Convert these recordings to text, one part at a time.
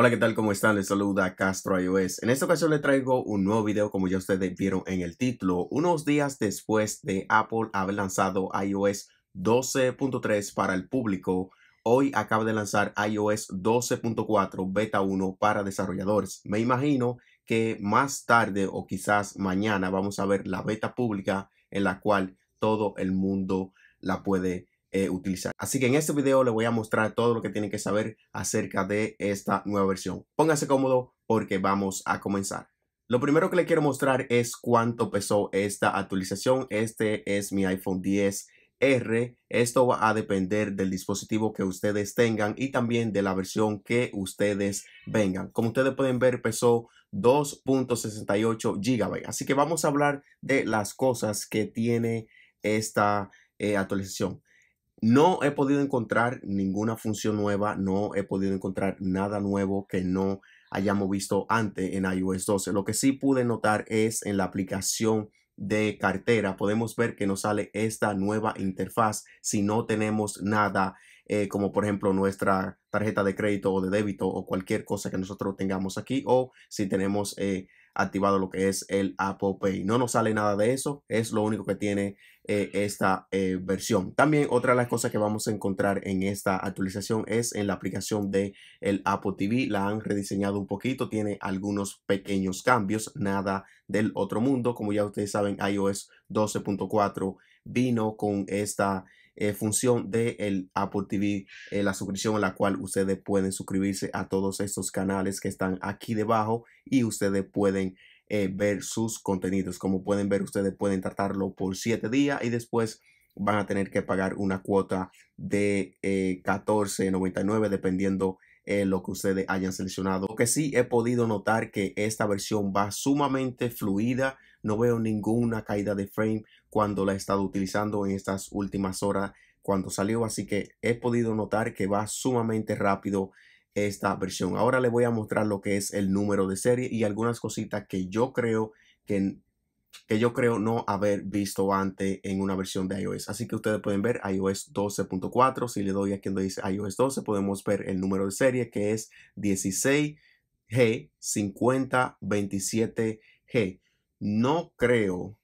Hola, ¿qué tal? ¿Cómo están? Les saluda Castro iOS. En esta ocasión les traigo un nuevo video, como ya ustedes vieron en el título, unos días después de Apple haber lanzado iOS 12.3 para el público. Hoy acaba de lanzar iOS 12.4 Beta 1 para desarrolladores. Me imagino que más tarde o quizás mañana vamos a ver la beta pública en la cual todo el mundo la puede eh, utilizar. Así que en este video les voy a mostrar todo lo que tienen que saber acerca de esta nueva versión. Pónganse cómodo porque vamos a comenzar. Lo primero que les quiero mostrar es cuánto pesó esta actualización. Este es mi iPhone 10 R. Esto va a depender del dispositivo que ustedes tengan y también de la versión que ustedes vengan. Como ustedes pueden ver, pesó 2.68 GB. Así que vamos a hablar de las cosas que tiene esta eh, actualización. No he podido encontrar ninguna función nueva, no he podido encontrar nada nuevo que no hayamos visto antes en iOS 12. Lo que sí pude notar es en la aplicación de cartera podemos ver que nos sale esta nueva interfaz si no tenemos nada eh, como por ejemplo nuestra tarjeta de crédito o de débito o cualquier cosa que nosotros tengamos aquí o si tenemos eh, activado lo que es el Apple Pay. No nos sale nada de eso, es lo único que tiene eh, esta eh, versión. También otra de las cosas que vamos a encontrar en esta actualización es en la aplicación de el Apple TV. La han rediseñado un poquito, tiene algunos pequeños cambios, nada del otro mundo. Como ya ustedes saben, iOS 12.4 vino con esta eh, función del el Apple TV, eh, la suscripción en la cual ustedes pueden suscribirse a todos estos canales que están aquí debajo y ustedes pueden eh, ver sus contenidos. Como pueden ver, ustedes pueden tratarlo por 7 días y después van a tener que pagar una cuota de 14.99 dependiendo lo que ustedes hayan seleccionado. Lo que sí he podido notar que esta versión va sumamente fluida no veo ninguna caída de frame cuando la he estado utilizando en estas últimas horas cuando salió. Así que he podido notar que va sumamente rápido esta versión. Ahora le voy a mostrar lo que es el número de serie y algunas cositas que yo creo que, que yo creo no haber visto antes en una versión de iOS. Así que ustedes pueden ver iOS 12.4. Si le doy aquí donde dice iOS 12, podemos ver el número de serie que es 16G5027G no creo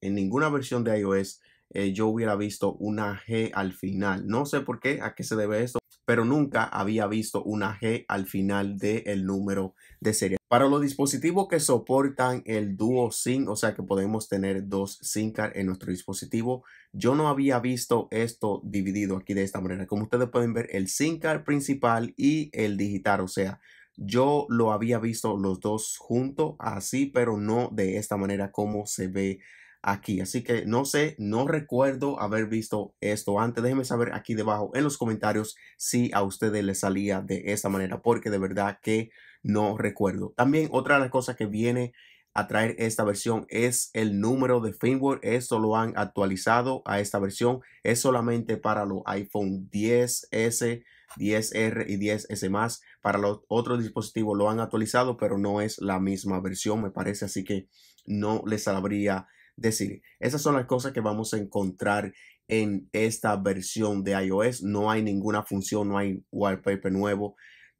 en ninguna versión de iOS eh, yo hubiera visto una G al final. No sé por qué, a qué se debe esto, pero nunca había visto una G al final del número de serie. Para los dispositivos que soportan el Duo SIM, o sea que podemos tener dos SIM card en nuestro dispositivo, yo no había visto esto dividido aquí de esta manera. Como ustedes pueden ver, el SIM card principal y el digital, o sea, yo lo había visto los dos juntos así, pero no de esta manera como se ve aquí. Así que no sé, no recuerdo haber visto esto antes. Déjenme saber aquí debajo en los comentarios si a ustedes les salía de esta manera, porque de verdad que no recuerdo. También otra de las cosas que viene a traer esta versión es el número de firmware. Esto lo han actualizado a esta versión. Es solamente para los iPhone 10S 10R y 10S más. Para los otros dispositivos lo han actualizado, pero no es la misma versión, me parece, así que no les sabría decir. Esas son las cosas que vamos a encontrar en esta versión de iOS. No hay ninguna función, no hay wallpaper nuevo.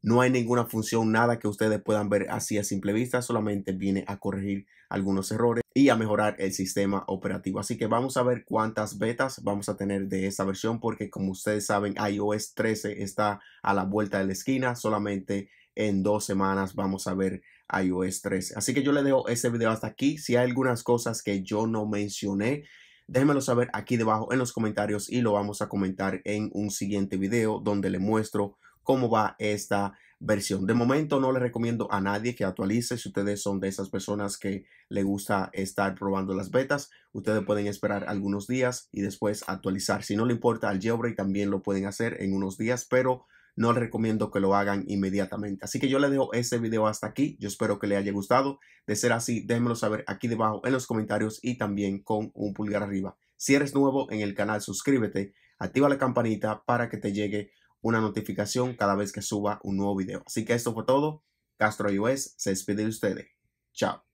No hay ninguna función, nada que ustedes puedan ver así a simple vista, solamente viene a corregir algunos errores y a mejorar el sistema operativo. Así que vamos a ver cuántas betas vamos a tener de esta versión porque como ustedes saben iOS 13 está a la vuelta de la esquina. Solamente en dos semanas vamos a ver iOS 13. Así que yo le dejo este video hasta aquí. Si hay algunas cosas que yo no mencioné, déjenmelo saber aquí debajo en los comentarios y lo vamos a comentar en un siguiente video donde le muestro cómo va esta versión. De momento no le recomiendo a nadie que actualice. Si ustedes son de esas personas que le gusta estar probando las betas, ustedes pueden esperar algunos días y después actualizar. Si no le importa al jailbreak, también lo pueden hacer en unos días, pero no les recomiendo que lo hagan inmediatamente. Así que yo le dejo este video hasta aquí. Yo espero que le haya gustado. De ser así, déjenmelo saber aquí debajo en los comentarios y también con un pulgar arriba. Si eres nuevo en el canal, suscríbete, activa la campanita para que te llegue una notificación cada vez que suba un nuevo video. Así que esto fue todo. Castro iOS se despide de ustedes. Chao.